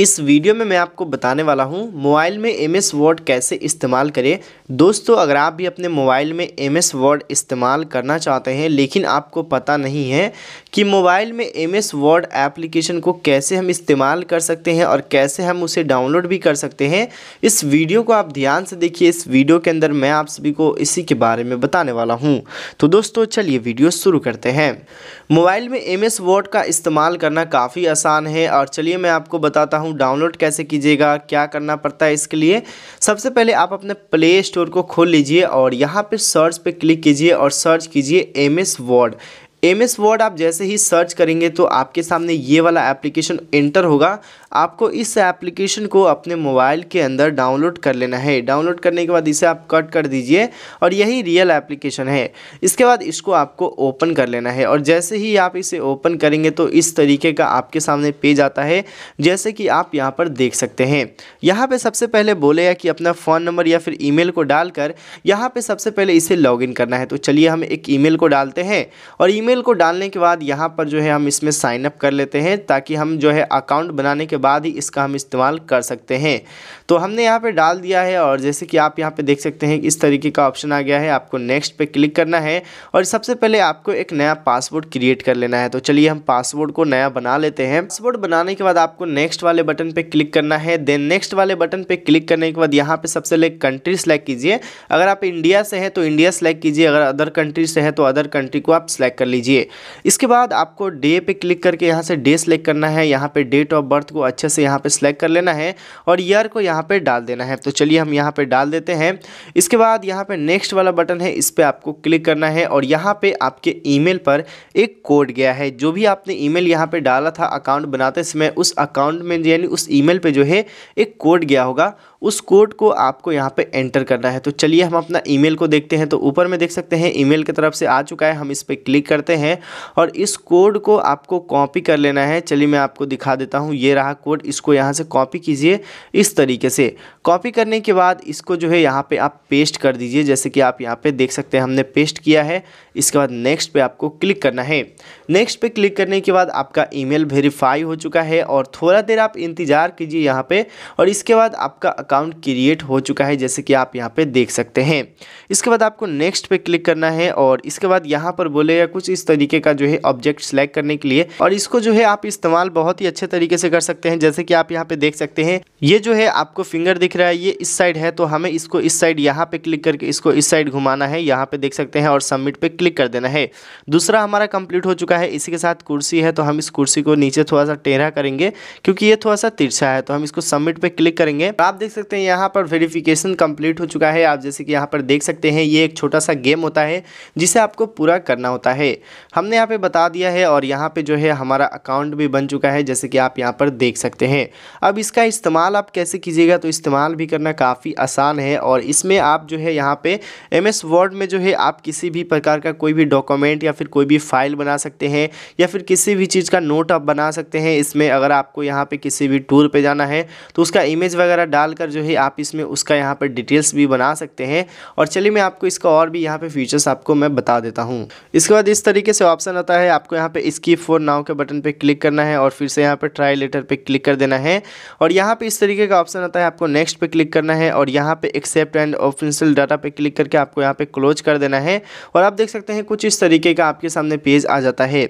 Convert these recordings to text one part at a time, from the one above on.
इस वीडियो में मैं आपको बताने वाला हूं मोबाइल में एम एस वर्ड कैसे इस्तेमाल करें दोस्तों अगर आप भी अपने मोबाइल में एम एस वर्ड इस्तेमाल करना चाहते हैं लेकिन आपको पता नहीं है कि मोबाइल में एम एस वर्ड एप्लीकेशन को कैसे हम इस्तेमाल कर सकते हैं और कैसे हम उसे डाउनलोड भी कर सकते हैं इस वीडियो को आप ध्यान से देखिए इस वीडियो के अंदर मैं आप सभी को इसी के बारे में बताने वाला हूँ तो दोस्तों चलिए वीडियो शुरू करते हैं मोबाइल में एम एस वर्ड का इस्तेमाल करना काफ़ी आसान है और चलिए मैं आपको बताता हूँ हूँ डाउनलोड कैसे कीजिएगा क्या करना पड़ता है इसके लिए सबसे पहले आप अपने प्ले स्टोर को खोल लीजिए और यहाँ पर सर्च पर क्लिक कीजिए और सर्च कीजिए M S word M S word आप जैसे ही सर्च करेंगे तो आपके सामने ये वाला एप्लीकेशन एंटर होगा आपको इस एप्लीकेशन को अपने मोबाइल के अंदर डाउनलोड कर लेना है डाउनलोड करने के बाद इसे आप कट कर दीजिए और यही रियल एप्लीकेशन है इसके बाद इसको आपको ओपन कर लेना है और जैसे ही आप इसे ओपन करेंगे तो इस तरीके का आपके सामने पेज आता है जैसे कि आप यहाँ पर देख सकते हैं यहाँ पर सबसे पहले बोलेगा कि अपना फ़ोन नंबर या फिर ईमेल को डालकर यहाँ पर सबसे पहले इसे लॉग करना है तो चलिए हम एक ई को डालते हैं और ई ईमेल को डालने के बाद यहाँ पर जो है हम इसमें साइनअप कर लेते हैं ताकि हम जो है अकाउंट बनाने के बाद ही इसका हम इस्तेमाल कर सकते हैं तो हमने यहाँ पर डाल दिया है और जैसे कि आप यहाँ पे देख सकते हैं इस तरीके का ऑप्शन आ गया है आपको नेक्स्ट पर क्लिक करना है और सबसे पहले आपको एक नया पासवर्ड क्रिएट कर लेना है तो चलिए हम पासवर्ड को नया बना लेते हैं पासवर्ड बनाने के बाद आपको नेक्स्ट वाले बटन पर क्लिक करना है देन नेक्स्ट वाले बटन पर क्लिक करने के बाद यहाँ पर सबसे पहले कंट्री सेलेक्ट कीजिए अगर आप इंडिया से हैं तो इंडिया सेलेक्ट कीजिए अगर अदर कंट्री से है तो अदर कंट्री को आप सेलेक्ट कर लीजिए लीजिए इसके बाद आपको डे पे क्लिक करके यहाँ से डे सेलेक्ट करना है यहाँ पे डेट ऑफ बर्थ को अच्छे से यहाँ पे सेलेक्ट कर लेना है और ईयर को यहाँ पे डाल देना है तो चलिए हम यहाँ पे डाल देते हैं इसके बाद यहाँ पे नेक्स्ट वाला बटन है इस पर आपको क्लिक करना है और यहाँ पर आपके ई पर एक कोड गया है जो भी आपने ई मेल यहाँ डाला था अकाउंट बनाते समय उस अकाउंट में यानी उस ई मेल जो है एक कोड गया होगा उस कोड को आपको यहाँ पे एंटर करना है तो चलिए हम अपना ईमेल को देखते हैं तो ऊपर में देख सकते हैं ईमेल की तरफ से आ चुका है हम इस पर क्लिक करते करते हैं और इस कोड को आपको कॉपी कर लेना है चलिए मैं आपको दिखा देता हूँ ये रहा कोड इसको यहाँ से कॉपी कीजिए इस तरीके से कॉपी करने के बाद इसको जो है यहाँ पे आप पेस्ट कर दीजिए जैसे कि आप यहाँ पे देख सकते हैं हमने पेस्ट किया है इसके बाद नेक्स्ट पे आपको क्लिक करना है नेक्स्ट पे क्लिक करने के बाद आपका ईमेल वेरीफाई हो चुका है और थोड़ा देर आप इंतज़ार कीजिए यहाँ पे और इसके बाद आपका अकाउंट क्रिएट हो चुका है जैसे कि आप यहाँ पे देख सकते हैं इसके बाद आपको नेक्स्ट पे क्लिक करना है और इसके बाद यहाँ पर बोलेगा कुछ इस तरीके का जो है ऑब्जेक्ट सिलेक्ट करने के लिए और इसको जो है आप इस्तेमाल बहुत ही अच्छे तरीके से कर सकते हैं जैसे कि आप यहाँ पे देख सकते हैं ये जो है आपको फिंगर दिख रहा है ये इस साइड है तो हमें इसको इस साइड यहाँ पे क्लिक करके इसको इस साइड घुमाना है यहाँ पे देख सकते हैं और सबमिट पे क्लिक कर देना है दूसरा हमारा कंप्लीट हो चुका है इसी के साथ कुर्सी है तो हम इस कुर्सी को नीचे थोड़ा सा टेढ़ा करेंगे क्योंकि ये थोड़ा सा तिरछा है तो हम इसको सबमिट पे क्लिक करेंगे आप देख सकते हैं यहाँ पर वेरिफिकेशन कंप्लीट हो चुका है आप जैसे कि यहाँ पर देख सकते हैं ये एक छोटा सा गेम होता है जिसे आपको पूरा करना होता है हमने यहाँ पे बता दिया है और यहाँ पे जो है हमारा अकाउंट भी बन चुका है जैसे कि आप यहाँ पर देख सकते हैं अब इसका इस्तेमाल आप कैसे कीजिएगा तो इस्तेमाल भी करना काफ़ी आसान है और इसमें आप जो है यहाँ पे एम एस वर्ड में जो है आप किसी भी प्रकार का कोई भी डॉक्यूमेंट या फिर कोई भी फाइल बना सकते हैं या फिर किसी भी चीज़ का नोट आप बना सकते हैं इसमें अगर आपको यहाँ पर किसी भी टूर पर जाना है तो उसका इमेज वगैरह डालकर जो है आप इसमें उसका यहाँ पर डिटेल्स भी बना सकते हैं और चलिए मैं आपको इसका और भी यहाँ पे फीचर्स आपको मैं बता देता हूँ इसके बाद इस तरह तरीके से ऑप्शन आता है आपको यहाँ पे स्कीप फोर नाव के बटन पे क्लिक करना है और फिर से यहाँ पे ट्राई लेटर पे क्लिक कर देना है और यहाँ पे इस तरीके का ऑप्शन आता है आपको नेक्स्ट पे क्लिक करना है और यहाँ पे एक्सेप्ट एंड ऑफिशियल डाटा पे क्लिक करके आपको यहाँ पे क्लोज कर देना है और आप देख सकते हैं कुछ इस तरीके का आपके सामने पेज आ जाता है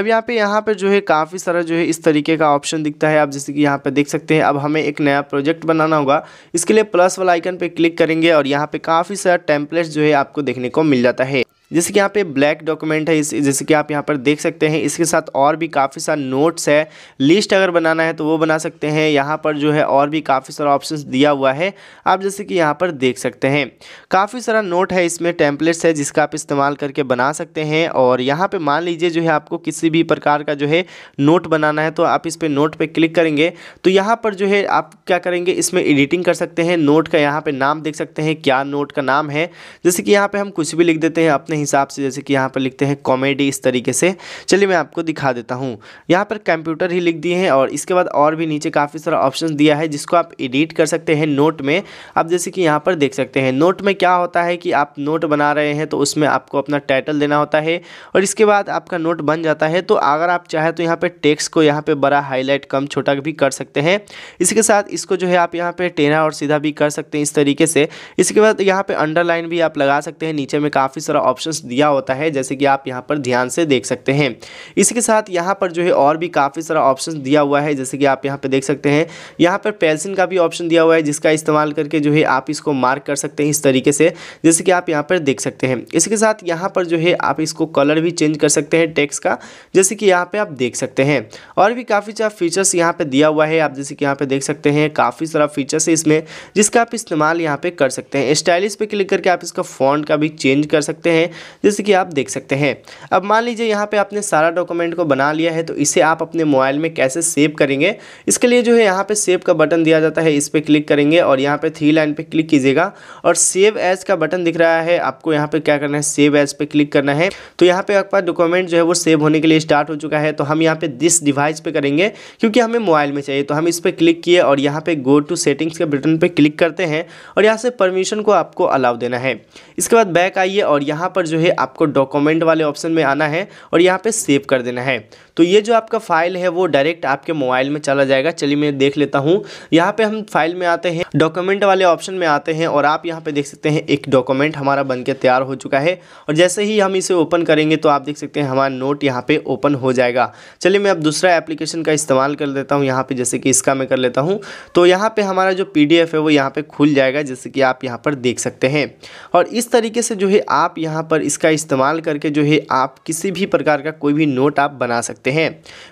अब यहाँ पे यहाँ पर जो है काफ़ी सारा जो है इस तरीके का ऑप्शन दिखता है आप जैसे कि यहाँ पर देख सकते हैं अब हमें एक नया प्रोजेक्ट बनाना होगा इसके लिए प्लस वाला आइकन पर क्लिक करेंगे और यहाँ पर काफ़ी सारा टेम्पलेट जो है आपको देखने को मिल जाता है जैसे कि यहाँ पे ब्लैक डॉक्यूमेंट है इस जैसे कि आप यहाँ पर देख सकते हैं इसके साथ और भी काफ़ी सारा नोट्स है लिस्ट अगर बनाना है तो वो बना सकते हैं यहाँ पर जो है और भी काफ़ी सारा ऑप्शन दिया हुआ है आप जैसे कि यहाँ पर देख सकते हैं काफ़ी सारा नोट है इसमें टेम्पलेट्स है जिसका आप इस्तेमाल करके बना सकते हैं और यहाँ पर मान लीजिए जो है आपको किसी भी प्रकार का जो है नोट बनाना है तो आप इस पर नोट पर क्लिक करेंगे तो यहाँ पर जो है आप क्या करेंगे इसमें एडिटिंग कर सकते हैं नोट का यहाँ पर नाम देख सकते हैं क्या नोट का नाम है जैसे कि यहाँ पर हम कुछ भी लिख देते हैं अपने हिसाब से जैसे कि यहाँ पर लिखते हैं कॉमेडी इस तरीके से चलिए मैं आपको दिखा देता हूँ यहाँ पर कंप्यूटर ही लिख दिए हैं और इसके बाद और भी नीचे काफ़ी सारा ऑप्शन दिया है जिसको आप एडिट कर सकते हैं नोट में आप जैसे कि यहाँ पर देख सकते हैं नोट में क्या होता है कि आप नोट बना रहे हैं तो उसमें आपको अपना टाइटल देना होता है और इसके बाद आपका नोट बन जाता है तो अगर आप चाहें तो यहाँ पर टेक्स को यहाँ पर बड़ा हाईलाइट कम छोटा भी कर सकते हैं इसके साथ इसको जो है आप यहाँ पर टेना और सीधा भी कर सकते हैं इस तरीके से इसके बाद यहाँ पर अंडरलाइन भी आप लगा सकते हैं नीचे में काफ़ी सारा ऑप्शन ऑप्शन दिया होता है जैसे कि आप यहाँ पर ध्यान से देख सकते हैं इसके साथ यहाँ पर जो है और भी काफ़ी सारा ऑप्शन दिया हुआ है जैसे कि आप यहाँ पर देख सकते हैं यहाँ पर पेंसिल का भी ऑप्शन दिया हुआ है जिसका इस्तेमाल करके जो है आप इसको मार्क कर सकते हैं इस तरीके से जैसे कि आप यहाँ पर देख सकते हैं इसके साथ यहाँ पर जो है आप इसको कलर भी चेंज कर सकते हैं टेक्स का जैसे कि यहाँ पर आप देख सकते हैं और भी काफ़ी सारा फीचर्स यहाँ पर दिया हुआ है आप जैसे कि यहाँ पर देख सकते हैं काफ़ी सारा फीचर्स है इसमें जिसका आप इस्तेमाल यहाँ पर कर सकते हैं स्टाइलिश पर क्लिक करके आप इसका फॉन्ट का भी चेंज कर सकते हैं जैसे कि आप देख सकते हैं अब मान लीजिए यहाँ पे आपने सारा डॉक्यूमेंट को बना लिया है तो इसे आप अपने मोबाइल में कैसे सेव करेंगे इसके लिए जो है यहाँ पे सेव का बटन दिया जाता है इस पर क्लिक करेंगे और यहाँ पे थ्री लाइन पे क्लिक कीजिएगा और सेव एज का बटन दिख रहा है आपको यहाँ पे क्या करना है सेव एज पे क्लिक करना है तो यहाँ पे आपका डॉक्यूमेंट जो है वो सेव होने के लिए स्टार्ट हो चुका है तो हम यहाँ पे दिस डिवाइस पे करेंगे क्योंकि हमें मोबाइल में चाहिए तो हम इस पर क्लिक किए और यहाँ पे गो टू सेटिंग्स के बटन पर क्लिक करते हैं और यहाँ से परमिशन को आपको अलाउ देना है इसके बाद बैक आइए और यहाँ पर जो है आपको डॉक्यूमेंट वाले ऑप्शन में आना है और यहाँ पे सेव कर देना है तो ये जो आपका फाइल है वो डायरेक्ट आपके मोबाइल में चला जाएगा चलिए मैं देख लेता हूँ यहाँ पे हम फाइल में आते हैं डॉक्यूमेंट वाले ऑप्शन में आते हैं और आप यहाँ पे देख सकते हैं एक डॉक्यूमेंट हमारा बन तैयार हो चुका है और जैसे ही हम इसे ओपन करेंगे तो आप देख सकते हैं हमारा नोट यहाँ पर ओपन हो जाएगा चलिए मैं अब दूसरा एप्लीकेशन का इस्तेमाल कर लेता हूँ यहाँ पर जैसे कि इसका मैं कर लेता हूँ तो यहाँ पर हमारा जो पी है वो यहाँ पर खुल जाएगा जैसे कि आप यहाँ पर देख सकते हैं और इस तरीके से जो है आप यहाँ पर इसका इस्तेमाल करके जो है आप किसी भी प्रकार का कोई भी नोट आप बना सकते हैं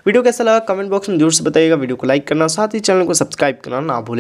वीडियो कैसा लगा कमेंट बॉक्स में जरूर से बताइएगा वीडियो को लाइक करना साथ ही चैनल को सब्सक्राइब करना ना भूलें